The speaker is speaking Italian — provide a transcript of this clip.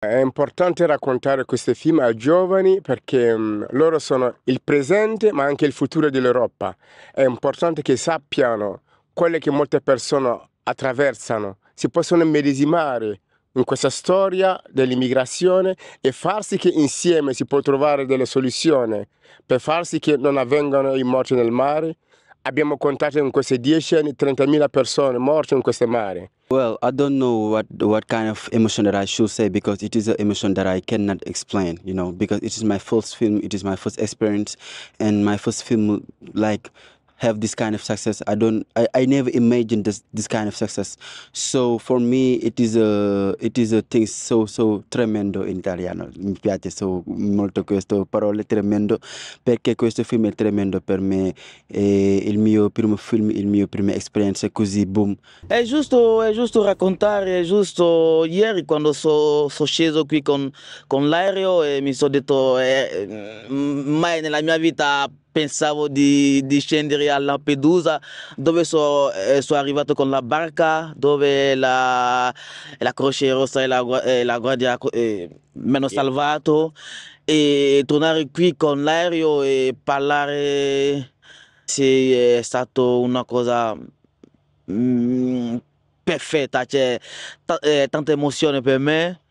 È importante raccontare questi film ai giovani perché mm, loro sono il presente ma anche il futuro dell'Europa. È importante che sappiano quelle che molte persone attraversano, si possono medesimare in questa storia dell'immigrazione e far sì che insieme si può trovare delle soluzioni per far sì che non avvengano i morti nel mare. Abbiamo contato in questi dieci anni 30.000 persone morte in questo mare. Well, I don't know what what kind of emotion that I should say because it is an emotion that I cannot explain, you know, because it is my first film, it is my first experience, and my first film like have this kind of success. I don't. I, I never imagined this this kind of success. So for me, it is a it is a thing so so tremendo in italiano. Mi piace so molto questo parole tremendo perché questo film è tremendo per me. È il mio primo film, il mio prima esperienza così boom. È giusto, è giusto raccontare. È giusto ieri quando sono so sceso qui con, con l'aereo e mi sono detto eh, mai nella mia vita pensavo di, di, scendere a Lampedusa dove sono eh, so arrivato con la barca dove la, la Croce Rossa e la, eh, la Guardia eh, mi hanno salvato e tornare qui con l'aereo e parlare sì, è stata una cosa mm, perfetta, cioè t- eh, tanta emozione per me.